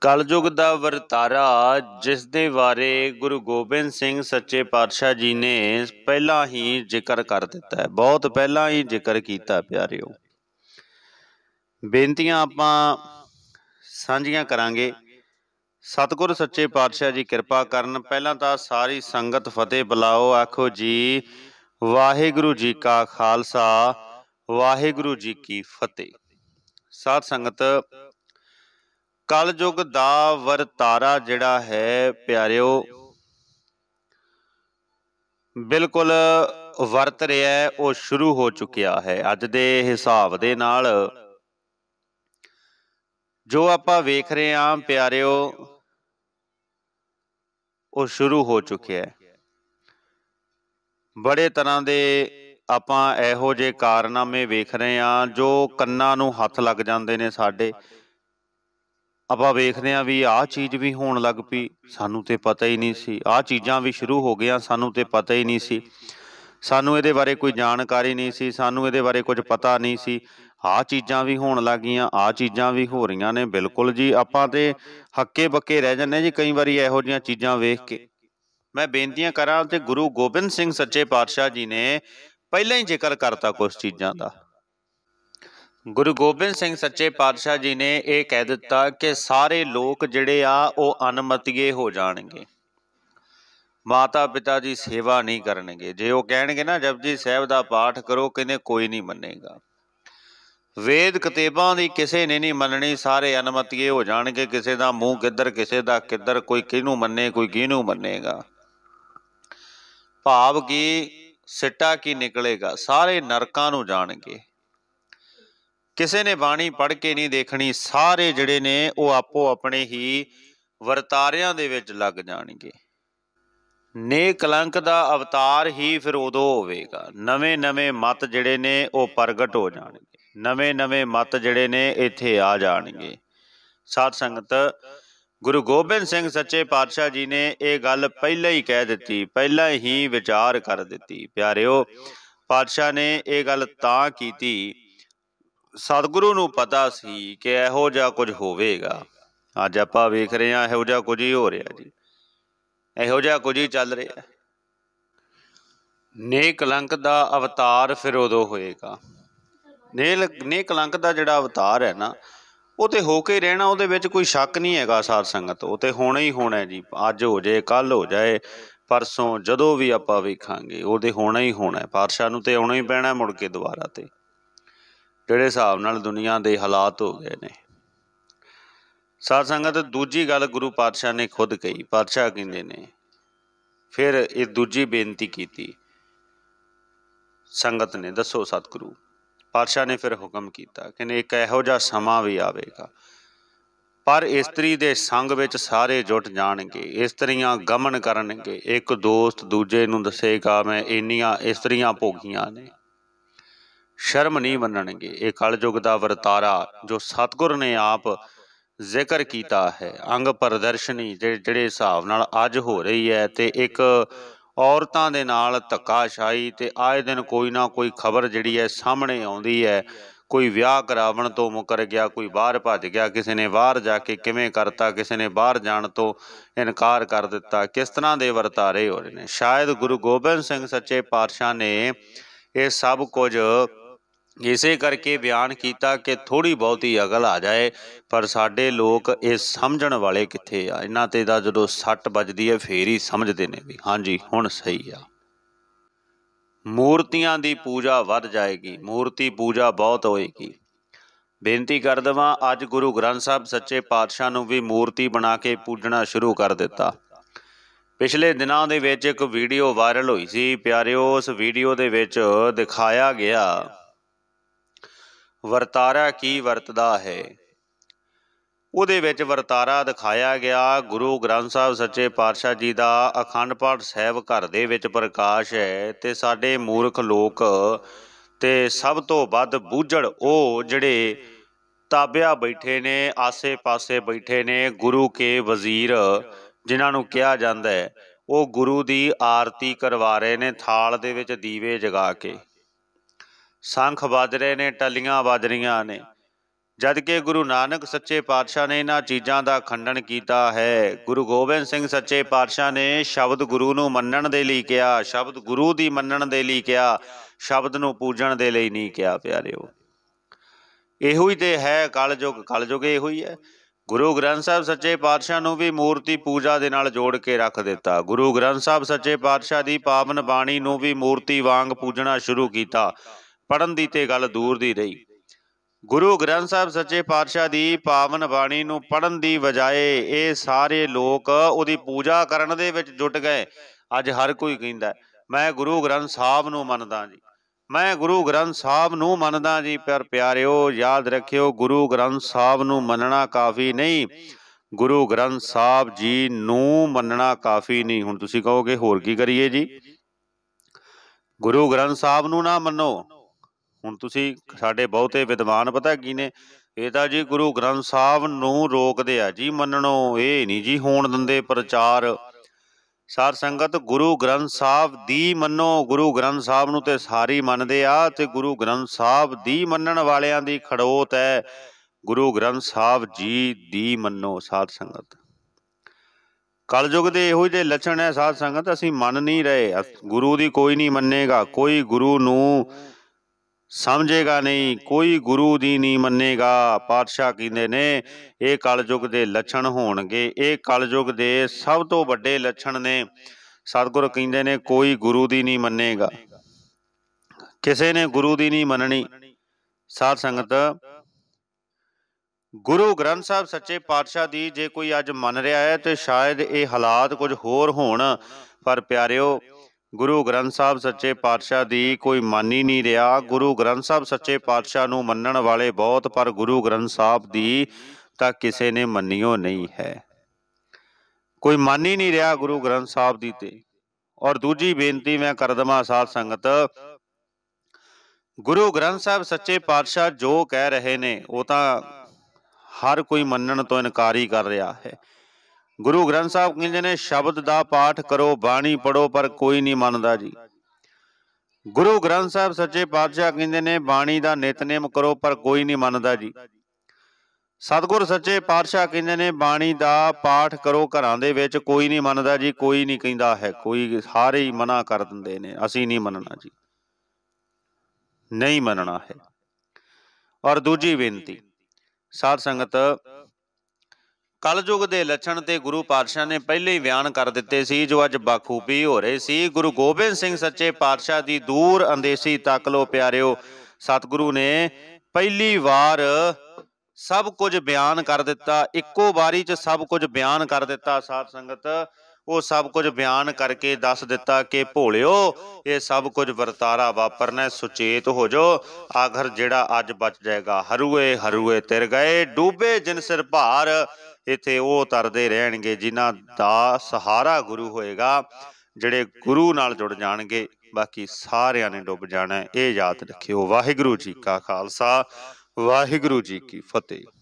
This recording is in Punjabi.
ਕਲਯੁਗ ਦਾ ਵਰਤਾਰਾ ਜਿਸ ਦੇ ਬਾਰੇ ਗੁਰੂ ਗੋਬਿੰਦ ਸਿੰਘ ਸੱਚੇ ਪਾਤਸ਼ਾਹ ਜੀ ਨੇ ਪਹਿਲਾਂ ਹੀ ਜ਼ਿਕਰ ਕਰ ਦਿੱਤਾ ਹੈ ਬਹੁਤ ਪਹਿਲਾਂ ਹੀ ਜ਼ਿਕਰ ਕੀਤਾ ਪਿਆਰਿਓ ਬੇਨਤੀਆਂ ਆਪਾਂ ਸਾਂਝੀਆਂ ਕਰਾਂਗੇ ਸਤਿਗੁਰ ਸੱਚੇ ਪਾਤਸ਼ਾਹ ਜੀ ਕਿਰਪਾ ਕਰਨ ਪਹਿਲਾਂ ਤਾਂ ਸਾਰੀ ਸੰਗਤ ਫਤਿਹ ਬੁਲਾਓ ਆਖੋ ਜੀ ਵਾਹਿਗੁਰੂ ਜੀ ਕਾ ਖਾਲਸਾ ਵਾਹਿਗੁਰੂ ਜੀ ਕੀ ਫਤਿਹ ਸਾਧ ਸੰਗਤ ਕਲਯੁਗ ਦਾ ਵਰਤਾਰਾ ਜਿਹੜਾ ਹੈ ਪਿਆਰਿਓ ਬਿਲਕੁਲ ਵਰਤ ਰਿਹਾ ਉਹ ਸ਼ੁਰੂ ਹੋ ਚੁੱਕਿਆ ਹੈ ਅੱਜ ਦੇ ਹਿਸਾਬ ਦੇ ਨਾਲ ਜੋ ਆਪਾਂ ਵੇਖ ਰਹੇ ਆਂ ਪਿਆਰਿਓ ਉਹ ਸ਼ੁਰੂ ਹੋ ਚੁੱਕਿਆ ਹੈ ਬੜੇ ਤਰ੍ਹਾਂ ਦੇ ਆਪਾਂ ਇਹੋ ਜੇ ਕਾਰਨਾਮੇ ਵੇਖ ਰਹੇ ਆਂ ਜੋ ਕੰਨਾਂ ਨੂੰ ਹੱਥ ਲੱਗ ਜਾਂਦੇ ਨੇ ਸਾਡੇ ਆਪਾਂ ਵੇਖਦੇ ਆਂ ਵੀ ਆਹ ਚੀਜ਼ ਵੀ ਹੋਣ ਲੱਗ ਪਈ ਸਾਨੂੰ ਤੇ ਪਤਾ ਹੀ ਨਹੀਂ ਸੀ ਆਹ ਚੀਜ਼ਾਂ ਵੀ ਸ਼ੁਰੂ ਹੋ ਗਿਆ ਸਾਨੂੰ ਤੇ ਪਤਾ ਹੀ ਨਹੀਂ ਸੀ ਸਾਨੂੰ ਇਹਦੇ ਬਾਰੇ ਕੋਈ ਜਾਣਕਾਰੀ ਨਹੀਂ ਸੀ ਸਾਨੂੰ ਇਹਦੇ ਬਾਰੇ ਕੁਝ ਪਤਾ ਨਹੀਂ ਸੀ ਆਹ ਚੀਜ਼ਾਂ ਵੀ ਹੋਣ ਲੱਗੀਆਂ ਆਹ ਚੀਜ਼ਾਂ ਵੀ ਹੋ ਰਹੀਆਂ ਨੇ ਬਿਲਕੁਲ ਜੀ ਆਪਾਂ ਤੇ ਹੱਕੇ ਬੱਕੇ ਰਹਿ ਜੰਨੇ ਜੀ ਕਈ ਵਾਰੀ ਇਹੋ ਜੀਆਂ ਚੀਜ਼ਾਂ ਵੇਖ ਕੇ ਮੈਂ ਬੇਨਤੀਆਂ ਕਰਾਂ ਤੇ ਗੁਰੂ ਗੋਬਿੰਦ ਸਿੰਘ ਸੱਚੇ ਪਾਤਸ਼ਾਹ ਜੀ ਨੇ ਪਹਿਲਾਂ ਹੀ ਜ਼ਿਕਰ ਕਰਤਾ ਕੁਝ ਚੀਜ਼ਾਂ ਦਾ ਗੁਰੂ ਗੋਬਿੰਦ ਸਿੰਘ ਸੱਚੇ ਪਾਤਸ਼ਾਹ ਜੀ ਨੇ ਇਹ ਕਹਿ ਦਿੱਤਾ ਕਿ ਸਾਰੇ ਲੋਕ ਜਿਹੜੇ ਆ ਉਹ ਅਨਮਤੀਏ ਹੋ ਜਾਣਗੇ ਮਾਤਾ ਪਿਤਾ ਦੀ ਸੇਵਾ ਨਹੀਂ ਕਰਨਗੇ ਜੇ ਉਹ ਕਹਿਣਗੇ ਨਾ ਜਪਜੀ ਸਾਹਿਬ ਦਾ ਪਾਠ ਕਰੋ ਕਿਨੇ ਕੋਈ ਨਹੀਂ ਮੰਨੇਗਾ ਵੇਦ ਕਿਤਾਬਾਂ ਦੀ ਕਿਸੇ ਨੇ ਨਹੀਂ ਮੰਨਣੀ ਸਾਰੇ ਅਨਮਤੀਏ ਹੋ ਜਾਣਗੇ ਕਿਸੇ ਦਾ ਮੂੰਹ ਕਿੱਧਰ ਕਿਸੇ ਦਾ ਕਿੱਧਰ ਕੋਈ ਕਿਹਨੂੰ ਮੰਨੇ ਕੋਈ ਕਿਹਨੂੰ ਮੰਨੇਗਾ ਭਾਵ ਕੀ ਸਿੱਟਾ ਕੀ ਨਿਕਲੇਗਾ ਸਾਰੇ ਨਰਕਾਂ ਨੂੰ ਜਾਣਗੇ ਕਿਸੇ ਨੇ ਬਾਣੀ ਪੜ੍ਹ ਕੇ ਨਹੀਂ ਦੇਖਣੀ ਸਾਰੇ ਜਿਹੜੇ ਨੇ ਉਹ ਆਪੋ ਆਪਣੇ ਹੀ ਵਰਤਾਰਿਆਂ ਦੇ ਵਿੱਚ ਲੱਗ ਜਾਣਗੇ ਨੇ ਕਲੰਕ ਦਾ ਅਵਤਾਰ ਹੀ ਫਿਰ ਉਦੋਂ ਹੋਵੇਗਾ ਨਵੇਂ ਨਵੇਂ ਮਤ ਜਿਹੜੇ ਨੇ ਉਹ ਪ੍ਰਗਟ ਹੋ ਜਾਣਗੇ ਨਵੇਂ ਨਵੇਂ ਮਤ ਜਿਹੜੇ ਨੇ ਇੱਥੇ ਆ ਜਾਣਗੇ ਸਾਧ ਸੰਗਤ ਗੁਰੂ ਗੋਬਿੰਦ ਸਿੰਘ ਸੱਚੇ ਪਾਤਸ਼ਾਹ ਜੀ ਨੇ ਇਹ ਗੱਲ ਪਹਿਲਾਂ ਹੀ ਕਹਿ ਦਿੱਤੀ ਪਹਿਲਾਂ ਹੀ ਵਿਚਾਰ ਕਰ ਦਿੱਤੀ ਪਿਆਰਿਓ ਪਾਤਸ਼ਾਹ ਨੇ ਇਹ ਗੱਲ ਤਾਂ ਕੀਤੀ ਸਤਿਗੁਰੂ ਨੂੰ ਪਤਾ ਸੀ ਕਿ ਇਹੋ ਜਿਹਾ ਕੁਝ ਹੋਵੇਗਾ ਅੱਜ ਆਪਾਂ ਵੇਖ ਰਹੇ ਹਾਂ ਇਹੋ ਜਿਹਾ ਕੁਝ ਹੀ ਹੋ ਰਿਹਾ ਜੀ ਇਹੋ ਜਿਹਾ ਕੁਝ ਹੀ ਚੱਲ ਰਿਹਾ ਨੇਕ ਲੰਕ ਦਾ ਅਵਤਾਰ ਫਿਰ ਉਦੋਂ ਹੋਏਗਾ ਨੇਕ ਨੇ ਦਾ ਜਿਹੜਾ ਅਵਤਾਰ ਹੈ ਨਾ ਉਹ ਤੇ ਹੋ ਕੇ ਰਹਿਣਾ ਉਹਦੇ ਵਿੱਚ ਕੋਈ ਸ਼ੱਕ ਨਹੀਂ ਹੈਗਾ ਸਾਧ ਸੰਗਤ ਉਹ ਤੇ ਹੋਣਾ ਹੀ ਹੋਣਾ ਜੀ ਅੱਜ ਹੋ ਜਾਏ ਕੱਲ ਹੋ ਜਾਏ ਪਰਸੋਂ ਜਦੋਂ ਵੀ ਆਪਾਂ ਵੇਖਾਂਗੇ ਉਹਦੇ ਹੋਣਾ ਹੀ ਹੋਣਾ ਪਾਤਸ਼ਾਹ ਨੂੰ ਤੇ ਆਉਣਾ ਹੀ ਪੈਣਾ ਮੁੜ ਕੇ ਦੁਬਾਰਾ ਤੇ ਜਿਹੜੇ ਹਿਸਾਬ ਨਾਲ ਦੁਨੀਆ ਦੇ ਹਾਲਾਤ ਹੋ ਗਏ ਨੇ ਸਾਧ ਸੰਗਤ ਦੂਜੀ ਗੱਲ ਗੁਰੂ ਪਾਤਸ਼ਾਹ ਨੇ ਖੁਦ ਕਹੀ ਪਾਤਸ਼ਾਹ ਕਹਿੰਦੇ ਨੇ ਫਿਰ ਇਹ ਦੂਜੀ ਬੇਨਤੀ ਕੀਤੀ ਸੰਗਤ ਨੇ ਦੱਸੋ ਸਤਿਗੁਰੂ ਪਾਤਸ਼ਾਹ ਨੇ ਫਿਰ ਹੁਕਮ ਕੀਤਾ ਕਿ ਇੱਕ ਇਹੋ ਜਿਹਾ ਸਮਾਂ ਵੀ ਆਵੇਗਾ ਪਰ ਇਸਤਰੀ ਦੇ ਸੰਗ ਵਿੱਚ ਸਾਰੇ ਜੁਟ ਜਾਣਗੇ ਇਸਤਰੀਆਂ ਗਮਨ ਕਰਨਗੇ ਇੱਕ ਦੋਸਤ ਦੂਜੇ ਨੂੰ ਦੱਸੇਗਾ ਮੈਂ ਇੰਨੀਆਂ ਇਸਤਰੀਆਂ ਭੋਗੀਆਂ ਨੇ ਸ਼ਰਮ ਨਹੀਂ ਮੰਨਣਗੇ ਇਹ ਕਲਯੁਗ ਦਾ ਵਰਤਾਰਾ ਜੋ ਸਤਗੁਰ ਨੇ ਆਪ ਜ਼ਿਕਰ ਕੀਤਾ ਹੈ ਅੰਗ ਪ੍ਰਦਰਸ਼ਨੀ ਜਿਹੜੇ ਹਿਸਾਬ ਨਾਲ ਅੱਜ ਹੋ ਰਹੀ ਹੈ ਤੇ ਇੱਕ ਔਰਤਾਂ ਦੇ ਨਾਲ ਧੱਕਾਸ਼ਾਈ ਤੇ ਆਏ ਦਿਨ ਕੋਈ ਨਾ ਕੋਈ ਖਬਰ ਜਿਹੜੀ ਹੈ ਸਾਹਮਣੇ ਆਉਂਦੀ ਹੈ ਕੋਈ ਵਿਆਹ ਕਰਾਵਣ ਤੋਂ ਮੁਕਰ ਗਿਆ ਕੋਈ ਬਾਹਰ ਭੱਜ ਗਿਆ ਕਿਸੇ ਨੇ ਬਾਹਰ ਜਾ ਕੇ ਕਿਵੇਂ ਕਰਤਾ ਕਿਸੇ ਨੇ ਬਾਹਰ ਜਾਣ ਤੋਂ ਇਨਕਾਰ ਕਰ ਦਿੱਤਾ ਕਿਸ ਤਰ੍ਹਾਂ ਦੇ ਵਰਤਾਰੇ ਹੋ ਰਹੇ ਨੇ ਸ਼ਾਇਦ ਗੁਰੂ ਗੋਬਿੰਦ ਸਿੰਘ ਸੱਚੇ ਪਾਤਸ਼ਾਹ ਨੇ ਇਹ ਸਭ ਕੁਝ ਇਸੇ ਕਰਕੇ ਬਿਆਨ ਕੀਤਾ ਕਿ ਥੋੜੀ ਬਹੁਤੀ ਅਗਲ ਆ ਜਾਏ ਪਰ ਸਾਡੇ ਲੋਕ ਇਹ ਸਮਝਣ ਵਾਲੇ ਕਿੱਥੇ ਆ ਇਹਨਾਂ ਤੇ ਦਾ ਜਦੋਂ ਸੱਟ ਵੱਜਦੀ ਹੈ ਫੇਰ ਹੀ ਸਮਝਦੇ ਨੇ ਵੀ ਹਾਂਜੀ ਹੁਣ ਸਹੀ ਆ ਮੂਰਤੀਆਂ ਦੀ ਪੂਜਾ ਵੱਧ ਜਾਏਗੀ ਮੂਰਤੀ ਪੂਜਾ ਬਹੁਤ ਹੋਏਗੀ ਬੇਨਤੀ ਕਰ ਦਵਾਂ ਅੱਜ ਗੁਰੂ ਗ੍ਰੰਥ ਸਾਹਿਬ ਸੱਚੇ ਪਾਤਸ਼ਾਹ ਨੂੰ ਵੀ ਮੂਰਤੀ ਬਣਾ ਕੇ ਪੂਜਣਾ ਸ਼ੁਰੂ ਕਰ ਦਿੱਤਾ ਪਿਛਲੇ ਦਿਨਾਂ ਦੇ ਵਿੱਚ ਇੱਕ ਵੀਡੀਓ ਵਾਇਰਲ ਹੋਈ ਸੀ ਪਿਆਰਿਓ ਉਸ ਵੀਡੀਓ ਦੇ ਵਿੱਚ ਦਿਖਾਇਆ ਗਿਆ ਵਰਤਾਰਾ ਕੀ ਵਰਤਦਾ ਹੈ ਉਹਦੇ ਵਿੱਚ ਵਰਤਾਰਾ ਦਿਖਾਇਆ ਗਿਆ ਗੁਰੂ ਗ੍ਰੰਥ ਸਾਹਿਬ ਸੱਚੇ ਪਾਤਸ਼ਾਹ ਜੀ ਦਾ ਅਖੰਡ ਪਾਠ ਸਾਹਿਬ ਘਰ ਦੇ ਵਿੱਚ ਪ੍ਰਕਾਸ਼ ਹੈ ਤੇ ਸਾਡੇ ਮੂਰਖ ਲੋਕ ਤੇ ਸਭ ਤੋਂ ਵੱਧ ਬੂਝੜ ਉਹ ਜਿਹੜੇ ਤਾਬਿਆ ਬੈਠੇ ਨੇ ਆਸੇ-ਪਾਸੇ ਬੈਠੇ ਨੇ ਗੁਰੂ ਕੇ ਵਜ਼ੀਰ ਜਿਨ੍ਹਾਂ ਨੂੰ ਕਿਹਾ ਜਾਂਦਾ ਹੈ ਉਹ ਗੁਰੂ ਦੀ ਆਰਤੀ ਕਰਵਾ ਰਹੇ ਨੇ ਥਾਲ ਦੇ ਵਿੱਚ ਦੀਵੇ ਜਗਾ ਕੇ ਸੰਖ ਵੱਜ ਰਹੇ ਨੇ ਟੱਲੀਆਂ ਬਾਜਰੀਆਂ ਰਹੀਆਂ ਨੇ ਜਦ ਕਿ ਗੁਰੂ ਨਾਨਕ ਸੱਚੇ ਪਾਤਸ਼ਾਹ ਨੇ ਇਹਨਾਂ ਚੀਜ਼ਾਂ ਦਾ ਖੰਡਨ ਕੀਤਾ ਹੈ ਗੁਰੂ ਗੋਬਿੰਦ ਸਿੰਘ ਸੱਚੇ ਪਾਤਸ਼ਾਹ ਨੇ ਸ਼ਬਦ ਗੁਰੂ ਨੂੰ ਮੰਨਣ ਦੇ ਲਈ ਕਿਹਾ ਸ਼ਬਦ ਗੁਰੂ ਦੀ ਮੰਨਣ ਦੇ ਲਈ ਕਿਹਾ ਸ਼ਬਦ ਨੂੰ ਪੂਜਣ ਦੇ ਲਈ ਨਹੀਂ ਕਿਹਾ ਪਿਆਰਿਓ ਇਹੋ ਹੀ ਤੇ ਹੈ ਕਲਯੁਗ ਕਲਯੁਗ ਇਹੋ ਹੀ ਹੈ ਗੁਰੂ ਗ੍ਰੰਥ ਸਾਹਿਬ ਸੱਚੇ ਪਾਤਸ਼ਾਹ ਨੂੰ ਵੀ ਮੂਰਤੀ ਪੂਜਾ ਦੇ ਨਾਲ ਜੋੜ ਕੇ ਰੱਖ ਦਿੱਤਾ ਗੁਰੂ ਗ੍ਰੰਥ ਸਾਹਿਬ ਸੱਚੇ ਪਾਤਸ਼ਾਹ ਦੀ ਪਾਵਨ ਬਾਣੀ ਨੂੰ ਵੀ ਮੂਰਤੀ ਵਾਂਗ ਪੂਜਣਾ ਸ਼ੁਰੂ ਕੀਤਾ ਪੜਨ ਦੀ ਤੇ ਗੱਲ ਦੂਰ ਦੀ ਰਹੀ ਗੁਰੂ ਗ੍ਰੰਥ ਸਾਹਿਬ ਸੱਚੇ ਪਾਤਸ਼ਾਹ ਦੀ ਪਾਵਨ ਬਾਣੀ ਨੂੰ ਪੜਨ ਦੀ ਵਜਾਏ ਇਹ ਸਾਰੇ ਲੋਕ ਉਹਦੀ ਪੂਜਾ ਕਰਨ ਦੇ ਵਿੱਚ ਜੁਟ ਗਏ ਅੱਜ ਹਰ ਕੋਈ ਕਹਿੰਦਾ ਮੈਂ ਗੁਰੂ ਗ੍ਰੰਥ ਸਾਹਿਬ ਨੂੰ ਮੰਨਦਾ ਜੀ ਮੈਂ ਗੁਰੂ ਗ੍ਰੰਥ ਸਾਹਿਬ ਨੂੰ ਮੰਨਦਾ ਜੀ ਪਰ ਪਿਆਰਿਓ ਯਾਦ ਰੱਖਿਓ ਗੁਰੂ ਗ੍ਰੰਥ ਸਾਹਿਬ ਨੂੰ ਮੰਨਣਾ ਕਾਫੀ ਨਹੀਂ ਗੁਰੂ ਗ੍ਰੰਥ ਸਾਹਿਬ ਜੀ ਨੂੰ ਮੰਨਣਾ ਕਾਫੀ ਨਹੀਂ ਹੁਣ ਤੁਸੀਂ ਕਹੋਗੇ ਹੋਰ ਕੀ ਕਰੀਏ ਜੀ ਗੁਰੂ ਗ੍ਰੰਥ ਸਾਹਿਬ ਨੂੰ ਨਾ ਮੰਨੋ ਹੁਣ ਤੁਸੀਂ ਸਾਡੇ ਬਹੁਤੇ ਵਿਦਵਾਨ ਪਤਾ ਕੀ ਨੇ ਇਹ ਤਾਂ ਜੀ ਗੁਰੂ ਗ੍ਰੰਥ ਸਾਹਿਬ ਨੂੰ ਰੋਕਦੇ ਆ ਜੀ ਮੰਨਣੋ ਇਹ ਨਹੀਂ ਜੀ ਹੋਣ ਦਿੰਦੇ ਪ੍ਰਚਾਰ ਸਾਰ ਸੰਗਤ ਗੁਰੂ ਗ੍ਰੰਥ ਸਾਹਿਬ ਦੀ ਮੰਨੋ ਗੁਰੂ ਗ੍ਰੰਥ ਸਾਹਿਬ ਨੂੰ ਤੇ ਸਾਰੀ ਮੰਨਦੇ ਆ ਤੇ ਗੁਰੂ ਗ੍ਰੰਥ ਸਾਹਿਬ ਦੀ ਮੰਨਣ ਵਾਲਿਆਂ ਦੀ ਖੜੋਤ ਹੈ ਗੁਰੂ ਗ੍ਰੰਥ ਸਾਹਿਬ ਜੀ ਦੀ ਮੰਨੋ ਸਾਧ ਸੰਗਤ ਕਲਯੁਗ ਦੇ ਇਹੋ ਜਿਹੇ ਲੱਛਣ ਹੈ ਸਾਧ ਸੰਗਤ ਅਸੀਂ ਮੰਨ ਨਹੀਂ ਰਹੇ ਗੁਰੂ ਦੀ ਕੋਈ ਨਹੀਂ ਮੰਨੇਗਾ ਕੋਈ ਗੁਰੂ ਨੂੰ ਸਮਝੇਗਾ ਨਹੀਂ ਕੋਈ ਗੁਰੂ ਦੀ ਨਹੀਂ ਮੰਨੇਗਾ ਪਾਤਸ਼ਾਹ ਕਹਿੰਦੇ ਨੇ ਇਹ ਕਲਯੁਗ ਦੇ ਲੱਛਣ ਹੋਣਗੇ ਇਹ ਕਲਯੁਗ ਦੇ ਸਭ ਤੋਂ ਵੱਡੇ ਲੱਛਣ ਨੇ ਸਤਿਗੁਰ ਕਹਿੰਦੇ ਨੇ ਕੋਈ ਗੁਰੂ ਦੀ ਨਹੀਂ ਮੰਨੇਗਾ ਕਿਸੇ ਨੇ ਗੁਰੂ ਦੀ ਨਹੀਂ ਮੰਨਣੀ ਸਾਧ ਸੰਗਤ ਗੁਰੂ ਗ੍ਰੰਥ ਸਾਹਿਬ ਸੱਚੇ ਪਾਤਸ਼ਾਹ ਦੀ ਜੇ ਕੋਈ ਅੱਜ ਮੰਨ ਰਿਹਾ ਹੈ ਤੇ ਸ਼ਾਇਦ ਇਹ ਹਾਲਾਤ ਕੁਝ ਹੋਰ ਹੋਣ ਪਰ ਪਿਆਰਿਓ ਗੁਰੂ ਗ੍ਰੰਥ ਸਾਹਿਬ ਸੱਚੇ ਪਾਤਸ਼ਾਹ ਦੀ ਕੋਈ ਮੰਨ ਹੀ ਨਹੀਂ ਰਿਹਾ ਗੁਰੂ ਗ੍ਰੰਥ ਸਾਹਿਬ ਸੱਚੇ ਪਾਤਸ਼ਾਹ ਨੂੰ ਮੰਨਣ ਵਾਲੇ ਬਹੁਤ ਪਰ ਗੁਰੂ ਗ੍ਰੰਥ ਸਾਹਿਬ ਦੀ ਤਾਂ ਕਿਸੇ ਨੇ ਮੰਨਿਓ ਨਹੀਂ ਹੈ ਕੋਈ ਮੰਨ ਹੀ ਨਹੀਂ ਰਿਹਾ ਗੁਰੂ ਗ੍ਰੰਥ ਸਾਹਿਬ ਦੀ ਤੇ ਔਰ ਦੂਜੀ ਬੇਨਤੀ ਮੈਂ ਕਰਦਮਾ ਸਾਧ ਸੰਗਤ ਗੁਰੂ ਗ੍ਰੰਥ ਸਾਹਿਬ ਸੱਚੇ ਪਾਤਸ਼ਾਹ ਜੋ ਕਹਿ ਰਹੇ ਨੇ ਉਹ ਤਾਂ ਹਰ ਕੋਈ ਮੰਨਣ ਤੋਂ ਇਨਕਾਰ ਹੀ ਕਰ ਰਿਹਾ ਹੈ ਗੁਰੂ ਗ੍ਰੰਥ ਸਾਹਿਬ ਕਹਿੰਦੇ ਨੇ ਸ਼ਬਦ ਦਾ ਪਾਠ ਕਰੋ ਬਾਣੀ ਪੜੋ ਪਰ ਕੋਈ ਨਹੀਂ ਮੰਨਦਾ ਜੀ ਗੁਰੂ ਗ੍ਰੰਥ ਸਾਹਿਬ ਸੱਚੇ ਪਾਤਸ਼ਾਹ ਕਹਿੰਦੇ ਨੇ ਬਾਣੀ ਦਾ ਨਿਤਨੇਮ ਕਰੋ ਪਰ ਕੋਈ ਨਹੀਂ ਮੰਨਦਾ ਜੀ ਸਤਗੁਰ ਸੱਚੇ ਪਾਤਸ਼ਾਹ ਕਹਿੰਦੇ ਨੇ ਬਾਣੀ ਦਾ ਪਾਠ ਕਰੋ ਘਰਾਂ ਦੇ ਵਿੱਚ ਕੋਈ ਨਹੀਂ ਮੰਨਦਾ ਜੀ ਕੋਈ ਨਹੀਂ ਕਹਿੰਦਾ ਹੈ ਕੋਈ ਸਾਰੇ ਹੀ ਮਨਾ ਕਰ ਦਿੰਦੇ ਨੇ ਅਸੀਂ ਨਹੀਂ ਮੰਨਣਾ ਜੀ ਨਹੀਂ ਮੰਨਣਾ ਹੈ ਔਰ ਦੂਜੀ ਬੇਨਤੀ ਸਾਧ ਸੰਗਤ ਕਲਯੁਗ ਦੇ ਲੱਛਣ ਤੇ ਗੁਰੂ ਪਾਤਸ਼ਾਹ ਨੇ ਪਹਿਲੇ ਹੀ ਬਿਆਨ ਕਰ ਦਿੱਤੇ ਸੀ ਜੋ ਅੱਜ ਬਖੂਬੀ ਹੋ ਰਹੇ ਸੀ ਗੁਰੂ ਗੋਬਿੰਦ ਸਿੰਘ ਸੱਚੇ ਪਾਤਸ਼ਾਹ ਦੀ ਦੂਰ ਅੰਦੇਸੀ ਤੱਕ ਲੋ ਪਿਆਰਿਓ ਸਤਿਗੁਰੂ ਨੇ ਪਹਿਲੀ ਵਾਰ ਸਭ ਕੁਝ ਬਿਆਨ ਕਰ ਦਿੱਤਾ ਇੱਕੋ ਵਾਰੀ 'ਚ ਸਭ ਕੁਝ ਬਿਆਨ ਕਰ ਦਿੱਤਾ ਸਾਧ ਸੰਗਤ ਉਹ ਸਭ ਕੁਝ ਬਿਆਨ ਕਰਕੇ ਦੱਸ ਦਿੱਤਾ ਕਿ ਭੋਲਿਓ ਇਹ ਸਭ ਕੁਝ ਵਰਤਾਰਾ ਵਾਪਰਨਾ ਸੁਚੇਤ ਹੋ ਜੋ ਆਖਰ ਜਿਹੜਾ ਅੱਜ ਬਚ ਜਾਏਗਾ ਹਰੂਏ ਹਰੂਏ ਤਿਰ ਗਏ ਡੂਬੇ ਜਿਨ ਸਿਰ ਭਾਰ ਇਥੇ ਉਹ ਤਰਦੇ ਰਹਿਣਗੇ ਜਿਨ੍ਹਾਂ ਦਾ ਸਹਾਰਾ ਗੁਰੂ ਹੋਏਗਾ ਜਿਹੜੇ ਗੁਰੂ ਨਾਲ ਜੁੜ ਜਾਣਗੇ ਬਾਕੀ ਸਾਰਿਆਂ ਨੇ ਡੁੱਬ ਜਾਣਾ ਇਹ ਯਾਦ ਰੱਖਿਓ ਵਾਹਿਗੁਰੂ ਜੀ ਕਾ ਖਾਲਸਾ ਵਾਹਿਗੁਰੂ ਜੀ ਕੀ ਫਤਿਹ